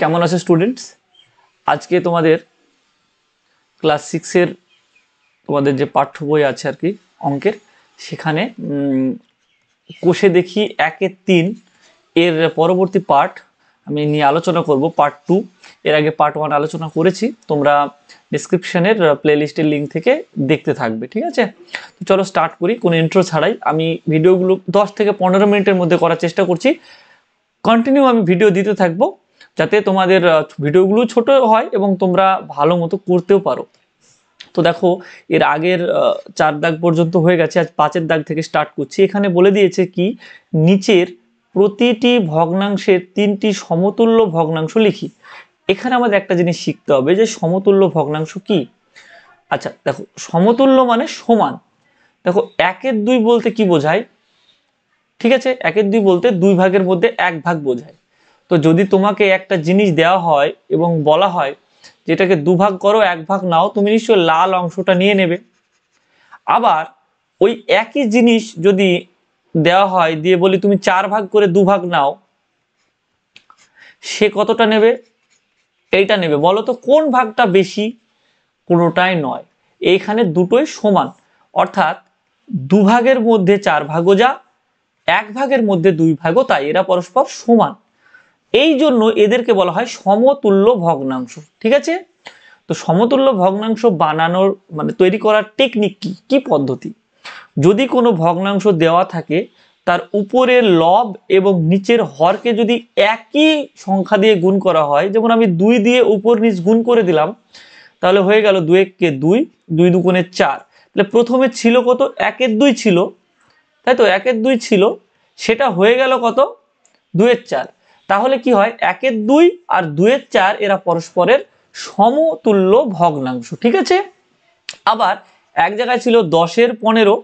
কেমন আছে স্টুডেন্টস আজকে তোমাদের ক্লাস সিক্সের তোমাদের যে পাঠ্য বই আছে আর কি অঙ্কের সেখানে কোষে দেখি একের তিন এর পরবর্তী পার্ট আমি নিয়ে আলোচনা করব পার্ট টু এর আগে পার্ট ওয়ান আলোচনা করেছি তোমরা ডিসক্রিপশনের প্লেলিস্টের লিঙ্ক থেকে দেখতে থাকবে ঠিক আছে তো চলো স্টার্ট করি কোনো ইন্ট্রো ছাড়াই আমি ভিডিওগুলো দশ থেকে পনেরো মিনিটের মধ্যে করার চেষ্টা করছি কন্টিনিউ আমি ভিডিও দিতে থাকবো যাতে তোমাদের ভিডিওগুলো ছোট হয় এবং তোমরা ভালো মতো করতেও পারো তো দেখো এর আগের চার দাগ পর্যন্ত হয়ে গেছে আজ পাঁচের দাগ থেকে স্টার্ট করছি এখানে বলে দিয়েছে কি নিচের প্রতিটি ভগ্নাংশের তিনটি সমতুল্য ভগ্নাংশ লিখি এখানে আমাদের একটা জিনিস শিখতে হবে যে সমতুল্য ভগ্নাংশ কি আচ্ছা দেখো সমতুল্য মানে সমান দেখো একের দুই বলতে কি বোঝায় ঠিক আছে একের দুই বলতে দুই ভাগের মধ্যে এক ভাগ বোঝায় তো যদি তোমাকে একটা জিনিস দেওয়া হয় এবং বলা হয় যেটাকে দুভাগ করো এক ভাগ নাও তুমি নিশ্চয়ই লাল অংশটা নিয়ে নেবে আবার ওই একই জিনিস যদি দেওয়া হয় দিয়ে বলি তুমি চার ভাগ করে দুভাগ নাও সে কতটা নেবে এইটা নেবে বলো তো কোন ভাগটা বেশি কোনোটাই নয় এইখানে দুটোই সমান অর্থাৎ দুভাগের মধ্যে চার ভাগও যা এক ভাগের মধ্যে দুই ভাগও তাই এরা পরস্পর সমান এই জন্য এদেরকে বলা হয় সমতুল্য ভগ্নাংশ ঠিক আছে তো সমতুল্য ভগ্নাংশ বানানোর মানে তৈরি করার টেকনিক কি কি পদ্ধতি যদি কোনো ভগ্নাংশ দেওয়া থাকে তার উপরের লব এবং নিচের হরকে যদি একই সংখ্যা দিয়ে গুণ করা হয় যেমন আমি দুই দিয়ে উপর নিচ গুণ করে দিলাম তাহলে হয়ে গেল দু এককে দুই দুই দুগুণে চার তাহলে প্রথমে ছিল কত একের দুই ছিল তাই তো একের দুই ছিল সেটা হয়ে গেল কত দুয়ের চার তাহলে কি হয় একের দুই আর দুয়ের চার এরা পরস্পরের সমতুল্য ভগ্নাংশ ঠিক আছে আবার এক জায়গায় ছিল দশের পনেরো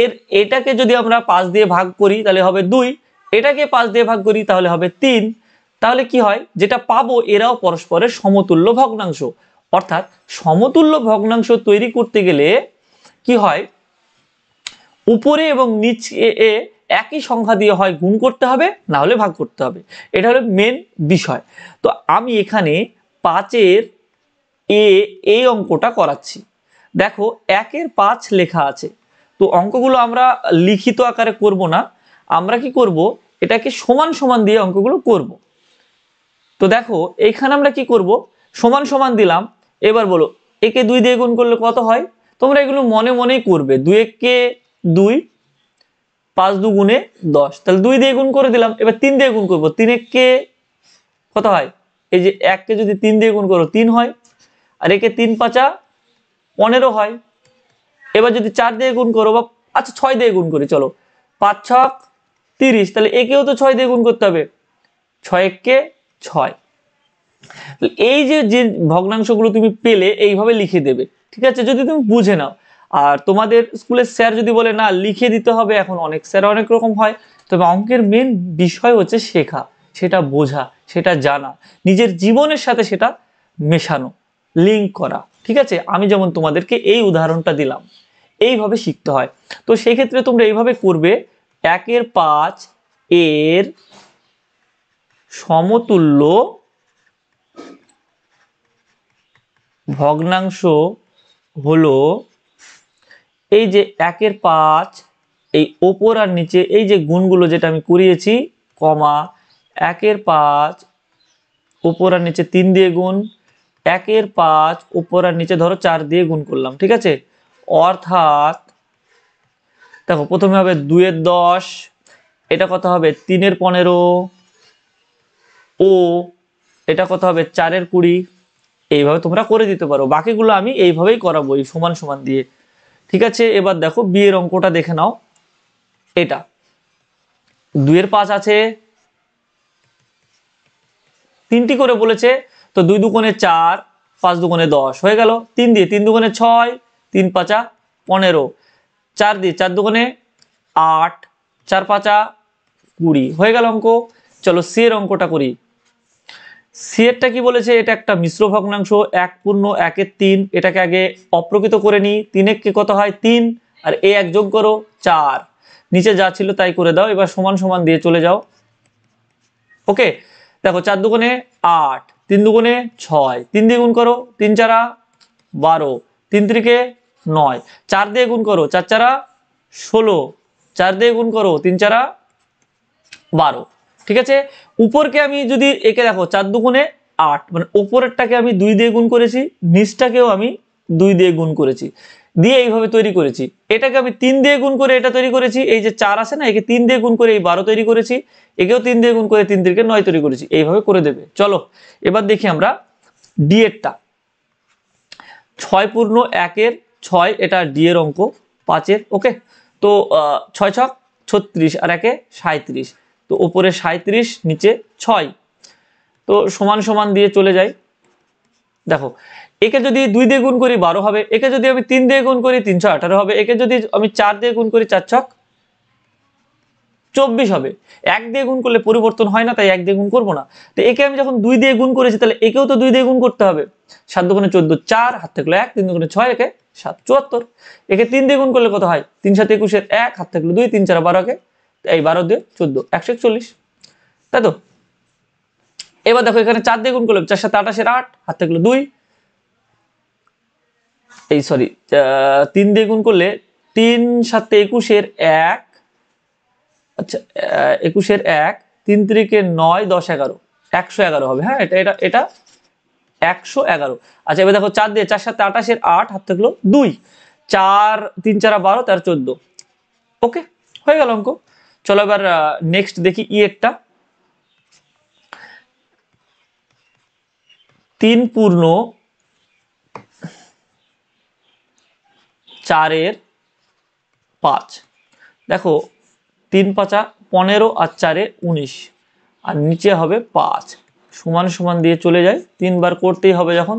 এর এটাকে যদি আমরা পাঁচ দিয়ে ভাগ করি তাহলে হবে দুই এটাকে পাঁচ দিয়ে ভাগ করি তাহলে হবে তিন তাহলে কি হয় যেটা পাবো এরাও পরস্পরের সমতুল্য ভগ্নাংশ অর্থাৎ সমতুল্য ভগ্নাংশ তৈরি করতে গেলে কি হয় উপরে এবং নিচে একই সংখ্যা দিয়ে হয় গুণ করতে হবে না হলে ভাগ করতে হবে এটা হলো মেন বিষয় তো আমি এখানে পাঁচের এ এই অঙ্কটা করাচ্ছি দেখো একের পাঁচ লেখা আছে তো অঙ্কগুলো আমরা লিখিত আকারে করব না আমরা কি করব এটাকে সমান সমান দিয়ে অঙ্কগুলো করব তো দেখো এখানে আমরা কি করব সমান সমান দিলাম এবার বলো একে দুই দিয়ে গুণ করলে কত হয় তোমরা এগুলো মনে মনেই করবে দুই এককে দুই পাঁচ দু গুণে দশ তাহলে দুই দিয়ে গুণ করে দিলাম এবার তিন দিয়ে গুণ করবো তিন কে কত হয় এই যে এককে যদি তিন দিয়ে গুণ করো তিন হয় আর একে তিন পাঁচা পনেরো হয় এবার যদি চার দিয়ে গুণ করো বা আচ্ছা ছয় দিয়ে গুণ করি চলো পাঁচ ছক তিরিশ তাহলে একেও তো ছয় দিয়ে গুণ করতে হবে ছয় এককে ছয় এই যে যে ভগ্নাংশগুলো তুমি পেলে এইভাবে লিখে দেবে ঠিক আছে যদি তুমি বুঝে নাও আর তোমাদের স্কুলের স্যার যদি বলে না লিখে দিতে হবে এখন অনেক স্যার অনেক রকম হয় তবে অঙ্কের মেন বিষয় হচ্ছে শেখা সেটা বোঝা সেটা জানা নিজের জীবনের সাথে সেটা মেশানো লিঙ্ক করা ঠিক আছে আমি যেমন তোমাদেরকে এই উদাহরণটা দিলাম এইভাবে শিখতে হয় তো সেক্ষেত্রে তোমরা এইভাবে করবে একের পাঁচ এর সমতুল্য ভগ্নাংশ হলো এই যে একের পাঁচ এই ওপর আর নিচে এই যে গুণগুলো যেটা আমি করিয়েছি কমা একের পাঁচ ওপর আর নিচে তিন দিয়ে গুণ একের পাঁচ ওপর আর নিচে ধরো চার দিয়ে গুণ করলাম ঠিক আছে অর্থাৎ দেখো প্রথমে হবে দুয়ের দশ এটা কথা হবে তিনের পনেরো ও এটা কথা হবে চারের কুড়ি এইভাবে তোমরা করে দিতে পারো বাকিগুলো আমি এইভাবেই করাবো এই সমান সমান দিয়ে ঠিক আছে এবার দেখো বিয়ের অঙ্কটা দেখে নাও এটা দুয়ের পাঁচ আছে তিনটি করে বলেছে তো দুই দুকোণে চার পাঁচ দুকোণে দশ হয়ে গেল তিন দিয়ে তিন দুকোণে ছয় তিন পাঁচা পনেরো চার দিয়ে চার দুকোণে আট চার পাঁচা কুড়ি হয়ে গেল অঙ্ক চলো সি এর অঙ্কটা করি সিএরটা কি বলেছে এটা একটা মিশ্র ভগ্নাংশ এক পূর্ণ একের তিন এটাকে আগে অপ্রকৃত করে নিই তিন কে কত হয় তিন আর এ এক যোগ করো চার নিচে যা ছিল তাই করে দাও এবার সমান সমান দিয়ে চলে যাও ওকে দেখো চার দুগুণে আট তিন দুগুণে ছয় তিন দিয়ে গুণ করো তিন চারা বারো তিন ত্রিকে নয় চার দিয়ে গুণ করো চার চারা ষোলো চার দিয়ে গুণ করো তিন চারা বারো ঠিক আছে উপরকে আমি যদি একে দেখো চার দুগুণে আট মানে ওপরেরটাকে আমি দুই দিয়ে গুণ করেছি নিচটাকেও আমি দুই দিয়ে গুণ করেছি দিয়ে এইভাবে তৈরি করেছি এটাকে আমি তিন দিয়ে গুণ করে এটা তৈরি করেছি এই যে চার আছে না একে তিন দিয়ে গুণ করে এই বারো তৈরি করেছি একেও তিন দিয়ে গুণ করে তিন দিকে নয় তৈরি করেছি এইভাবে করে দেবে চলো এবার দেখি আমরা এরটা ছয় পূর্ণ একের ছয় এটা এর অঙ্ক পাঁচের ওকে তো ছয় ছক ছত্রিশ আর একে সাঁত্রিশ তো ওপরে সাঁত্রিশ নিচে ছয় তো সমান সমান দিয়ে চলে যায় দেখো একে যদি দুই দিয়ে গুণ করি বারো হবে একে যদি আমি তিন দিয়ে গুণ করি তিনশো আঠারো হবে একে যদি আমি চার দিয়ে গুণ করি চার ছক চব্বিশ হবে এক দিয়ে গুণ করলে পরিবর্তন হয় না তাই এক দিয়ে গুণ করবো না তো একে আমি যখন দুই দিয়ে গুণ করেছি তাহলে একেও তো দুই দিয়ে গুণ করতে হবে সাত দুগুণে চোদ্দ চার হাত থাকলো এক তিন দুগুণে ছয় একে সাত চুয়াত্তর একে তিন দিয়ে গুণ করলে কত হয় তিন সাত একুশের এক হাত থাকলো দুই তিন চার বারো একে এই বারো দিয়ে চোদ্দ একশো একচল্লিশ তাই তো এবার দেখো এখানে চার দিয়ে গুণ করলাম চার সাথে আঠাশের আট হাত থাকলো দুই এই সরি তিন দিয়ে গুণ করলে তিন সাথে একুশের এক আচ্ছা একুশের এক তিন তিরিকে নয় দশ এগারো একশো এগারো হবে হ্যাঁ এটা এটা এটা একশো এগারো আচ্ছা এবার দেখো চার দিয়ে চার সাথে আঠাশের আট হাত থাকলো দুই চার তিন চারা বারো তার চোদ্দ ওকে হয়ে গেল অঙ্ক চলো এবার নেক্সট দেখি ই e একটা তিন পূর্ণ চারের পাঁচ দেখো তিন পাঁচা পনেরো আর চারে উনিশ আর নিচে হবে পাঁচ সমান সমান দিয়ে চলে যায় তিনবার করতেই হবে যখন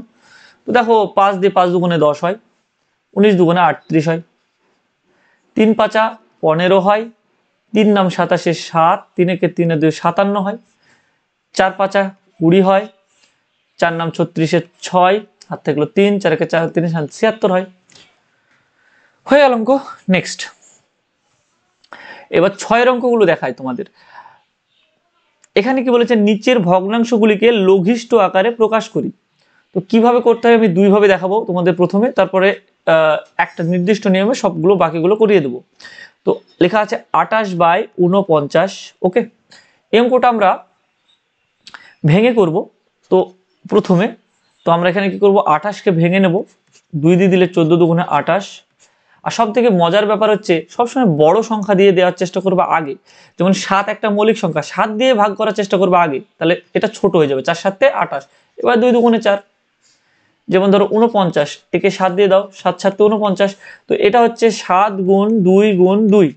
তো দেখো পাঁচ দিয়ে পাঁচ দুগুণে দশ হয় উনিশ দুগুণে আটত্রিশ হয় তিন পাঁচা পনেরো হয় তিন নাম সাতাশে সাত তিনেকে তিনে দুই সাতান্ন হয় চার পাঁচা কুড়ি হয় চার নাম ছত্রিশে ছয় হাত থাকলো তিন চারকে চার তিনে ছিয়াত্তর হয় হয়ে গেল অঙ্ক নেক্সট এবার ছয়ের অঙ্কগুলো দেখায় তোমাদের এখানে কি বলেছে নিচের ভগ্নাংশগুলিকে লঘিষ্ঠ আকারে প্রকাশ করি তো কিভাবে করতে হবে আমি দুইভাবে দেখাবো তোমাদের প্রথমে তারপরে একটা নির্দিষ্ট নিয়মে সবগুলো বাকিগুলো করিয়ে দেবো তো লেখা আছে আটাশ বাই উনপঞ্চাশ ওকে এমকোটা আমরা ভেঙে করব তো প্রথমে তো আমরা এখানে কি করব আঠাশকে ভেঙে নেব দুই দিয়ে দিলে চোদ্দো দুগুণে আটাশ আর সব থেকে মজার ব্যাপার হচ্ছে সবসময় বড় সংখ্যা দিয়ে দেওয়ার চেষ্টা করবে আগে যেমন সাত একটা মৌলিক সংখ্যা সাত দিয়ে ভাগ করার চেষ্টা করবে আগে তাহলে এটা ছোট হয়ে যাবে চার সাতে আটাশ এবার দুই দুগুণে চার যেমন ধরো উনপঞ্চাশ একে সাত দিয়ে দাও সাত তো উনপঞ্চাশ তো এটা হচ্ছে সাত গুণ দুই গুণ দুই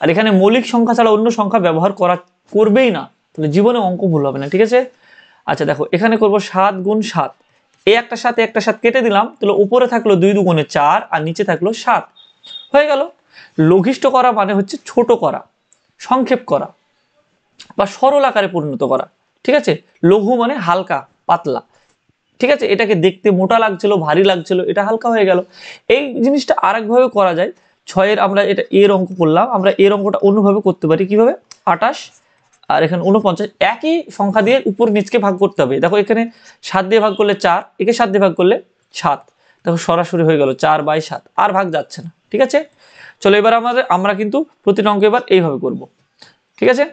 আর এখানে মৌলিক সংখ্যা ছাড়া অন্য সংখ্যা ব্যবহার করা করবেই না তাহলে জীবনে অঙ্ক ভুল হবে না ঠিক আছে আচ্ছা দেখো এখানে করব সাত গুণ সাত এই একটা সাথে একটা সাত কেটে দিলাম তাহলে উপরে থাকলো দুই দুগুণে চার আর নিচে থাকলো সাত হয়ে গেল লঘিষ্ঠ করা মানে হচ্ছে ছোট করা সংক্ষেপ করা বা সরল আকারে পরিণত করা ঠিক আছে লঘু মানে হালকা পাতলা ঠিক আছে এটাকে দেখতে মোটা লাগছিল ভারী লাগছিল এটা হালকা হয়ে গেল এই জিনিসটা আরেকভাবে করা যায় ছয়ের আমরা এটা এর অঙ্ক করলাম আমরা এর অঙ্কটা অন্যভাবে করতে পারি কিভাবে আটাশ আর এখানে উনপঞ্চাশ একই সংখ্যা দিয়ে উপর নিচকে ভাগ করতে হবে দেখো এখানে সাত দিয়ে ভাগ করলে চার একে সাত দিয়ে ভাগ করলে সাত দেখো সরাসরি হয়ে গেল চার বাই সাত আর ভাগ যাচ্ছে না ঠিক আছে চলো এবার আমাদের আমরা কিন্তু প্রতিটা অঙ্ক এবার এইভাবে করব ঠিক আছে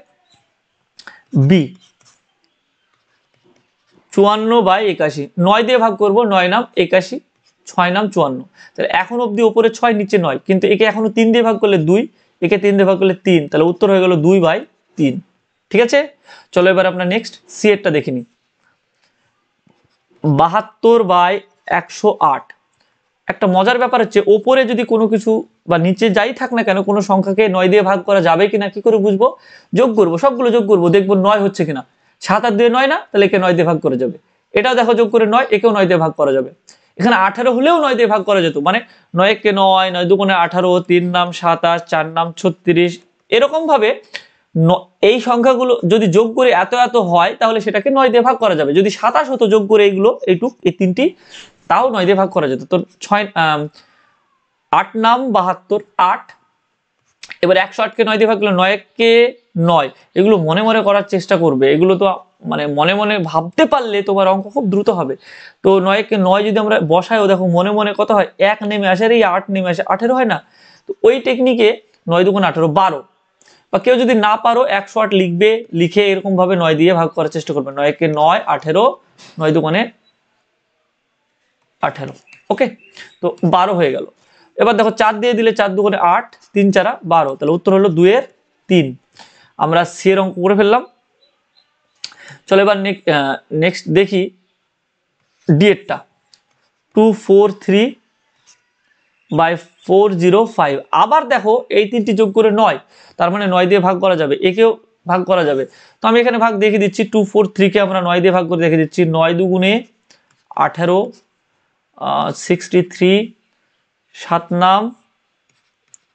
বি চুয়ান্ন বাই একাশি নয় দিয়ে ভাগ করব নয় নাম একাশি ছয় নাম চুয়ান্ন তাহলে এখন অবধি ওপরে ছয় নিচে নয় কিন্তু একে এখনও তিন দিয়ে ভাগ করলে দুই একে তিন দিয়ে ভাগ করলে তিন তাহলে উত্তর হয়ে গেল দুই বাই তিন ঠিক আছে চলো এবার আপনার নেক্সট সি দেখে নিই বাহাত্তর বাই একশো আট একটা মজার ব্যাপার হচ্ছে ওপরে যদি কোনো কিছু বা নিচে যাই থাক না কেন কোনো সংখ্যাকে নয় দিয়ে ভাগ করা যাবে কিনা কি করে বুঝবো যোগ করবো সবগুলো যোগ করবো দেখবো নয় হচ্ছে কিনা সাত আর দুয়ে নয় না তাহলে একে নয় দিয়ে ভাগ করে যাবে এটাও দেখো যোগ করে নয় একেও নয় দিয়ে ভাগ করা যাবে এখানে আঠারো হলেও নয় দিয়ে ভাগ করা যেত মানে নয় কে নয় নয় দুগুণে আঠারো তিন নাম সাতাশ চার নাম ছত্রিশ এরকম ভাবে এই সংখ্যাগুলো যদি যোগ করে এত এত হয় তাহলে সেটাকে নয় দিয়ে ভাগ করা যাবে যদি সাতাশ হতো যোগ করে এইগুলো এইটুক এই তিনটি তাও নয় দিয়ে ভাগ করা যেত তো ছয় আট নাম বাহাত্তর আট এবার একশো আটকে নয় দিয়ে ভাগ করলে নয়কে নয় এগুলো মনে মনে করার চেষ্টা করবে এগুলো তো মানে মনে মনে ভাবতে পারলে তোমার অঙ্ক খুব দ্রুত হবে তো নয়কে নয় যদি আমরা বসায়ও দেখো মনে মনে কত হয় এক নেমে আসে আর এই আট নেমে আসে আঠেরো হয় না তো ওই টেকনিকে নয় দুগুণ আঠেরো বারো বা কেউ যদি না পারো একশো আট লিখবে লিখে এরকমভাবে নয় দিয়ে ভাগ করার চেষ্টা করবে নয়কে নয় আঠেরো নয় দুগুণে আঠেরো ওকে তো বারো হয়ে গেল এবার দেখো চার দিয়ে দিলে চার দুগুণে আট তিন চারা বারো তাহলে উত্তর হলো দুয়ের তিন আমরা সি এর অঙ্ক করে ফেললাম চলো এবার নেক্সট দেখি ডিএটটা two four three by four zero five আবার দেখো এই তিনটি যোগ করে নয় তার মানে নয় দিয়ে ভাগ করা যাবে একেও ভাগ করা যাবে তো আমি এখানে ভাগ দেখে দিচ্ছি টু ফোর থ্রিকে আমরা নয় দিয়ে ভাগ করে দেখে দিচ্ছি নয় দুগুণে আঠেরো সিক্সটি থ্রি সাত নাম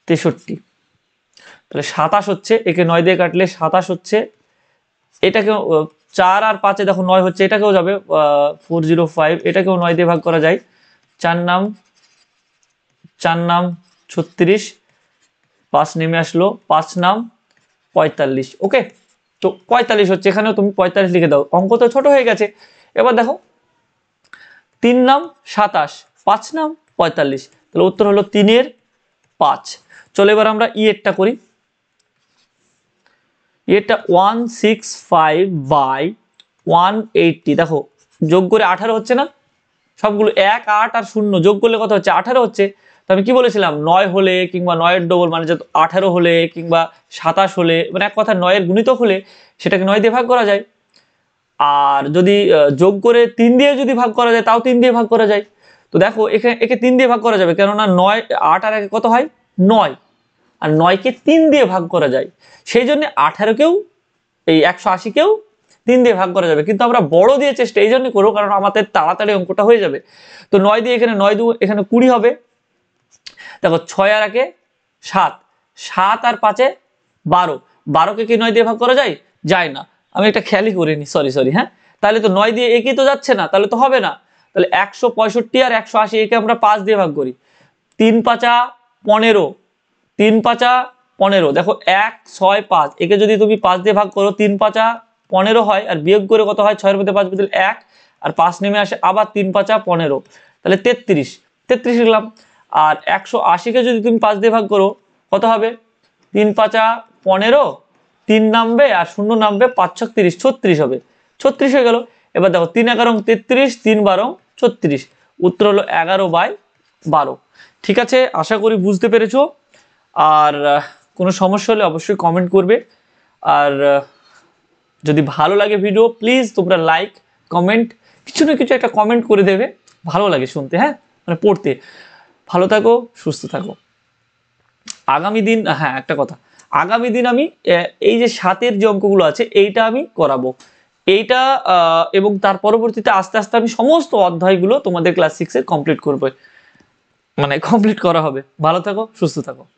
তেষট্টি তাহলে সাতাশ হচ্ছে একে নয় দিয়ে কাটলে সাতাশ হচ্ছে এটাকেও চার আর পাঁচে দেখো নয় হচ্ছে এটাকেও যাবে ফোর জিরো ফাইভ এটাকেও নয় দিয়ে ভাগ করা যায় চার নাম চার নাম ছত্রিশ পাঁচ নেমে আসলো পাঁচ নাম পঁয়তাল্লিশ ওকে তো পঁয়তাল্লিশ হচ্ছে এখানেও তুমি পঁয়তাল্লিশ লিখে দাও অঙ্ক তো ছোট হয়ে গেছে এবার দেখো তিন নাম সাতাশ পাঁচ নাম পঁয়তাল্লিশ তাহলে উত্তর হলো তিনের পাঁচ চলে এবার আমরা ইয়েরটা e করি ইয়েরটা one six five by one eighty দেখো যোগ করে আঠারো হচ্ছে না সবগুলো এক আট আর শূন্য যোগ করলে কত হচ্ছে আঠারো হচ্ছে তো আমি কি বলেছিলাম নয় হলে কিংবা নয়ের ডবল মানে যত আঠারো হলে কিংবা সাতাশ হলে মানে এক কথা নয়ের গুণিত হলে সেটাকে নয় দিয়ে ভাগ করা যায় আর যদি যোগ করে তিন দিয়ে যদি ভাগ করা যায় তাও তিন দিয়ে ভাগ করা যায় তো দেখো এখে একে তিন দিয়ে ভাগ করা যাবে কেননা নয় আট আর একে কত হয় নয় আর নয়কে তিন দিয়ে ভাগ করা যায় সেই জন্য আঠারোকেও এই একশো আশিকেও তিন দিয়ে ভাগ করা যাবে কিন্তু আমরা বড় দিয়ে চেষ্টা এই জন্যই করবো কারণ আমাদের তাড়াতাড়ি অঙ্কটা হয়ে যাবে তো নয় দিয়ে এখানে নয় দু এখানে কুড়ি হবে দেখো ছয় আর একে সাত সাত আর পাঁচে বারো বারোকে কি নয় দিয়ে ভাগ করা যায় যায় না আমি একটা খেয়ালই করিনি সরি সরি হ্যাঁ তাহলে তো নয় দিয়ে একই তো যাচ্ছে না তাহলে তো হবে না তাহলে একশো পঁয়ষট্টি আর একশো আশি একে আমরা পাঁচ দিয়ে ভাগ করি তিন পাঁচা পনেরো তিন পাঁচা পনেরো দেখো এক ছয় পাঁচ একে যদি তুমি পাঁচ দিয়ে ভাগ করো তিন পাঁচা পনেরো হয় আর বিয়োগ করে কত হয় ছয়ের মধ্যে পাঁচ বদলে এক আর পাঁচ নেমে আসে আবার তিন পাঁচা পনেরো তাহলে তেত্রিশ তেত্রিশ লিখলাম আর একশো আশিকে যদি তুমি পাঁচ দিয়ে ভাগ করো কত হবে তিন পাঁচা পনেরো তিন নামবে আর শূন্য নামবে পাঁচ ছত্রিশ তিরিশ ছত্রিশ হবে ছত্রিশ হয়ে গেল এবার দেখো তিন এগারো তেত্রিশ তিন বারো ছত্রিশ উত্তর হলো এগারো বাই বারো ঠিক আছে আশা করি বুঝতে পেরেছ আর কোনো সমস্যা হলে অবশ্যই কমেন্ট করবে আর যদি ভালো লাগে ভিডিও প্লিজ তোমরা লাইক কমেন্ট কিছু না কিছু একটা কমেন্ট করে দেবে ভালো লাগে শুনতে হ্যাঁ মানে পড়তে ভালো থাকো সুস্থ থাকো আগামী দিন হ্যাঁ একটা কথা আগামী দিন আমি এই যে সাতের যে অঙ্কগুলো আছে এইটা আমি করাবো এইটা এবং তার পরবর্তীতে আস্তে আস্তে আমি সমস্ত অধ্যায়গুলো তোমাদের ক্লাস সিক্সের কমপ্লিট করবো মানে কমপ্লিট করা হবে ভালো থাকো সুস্থ থাকো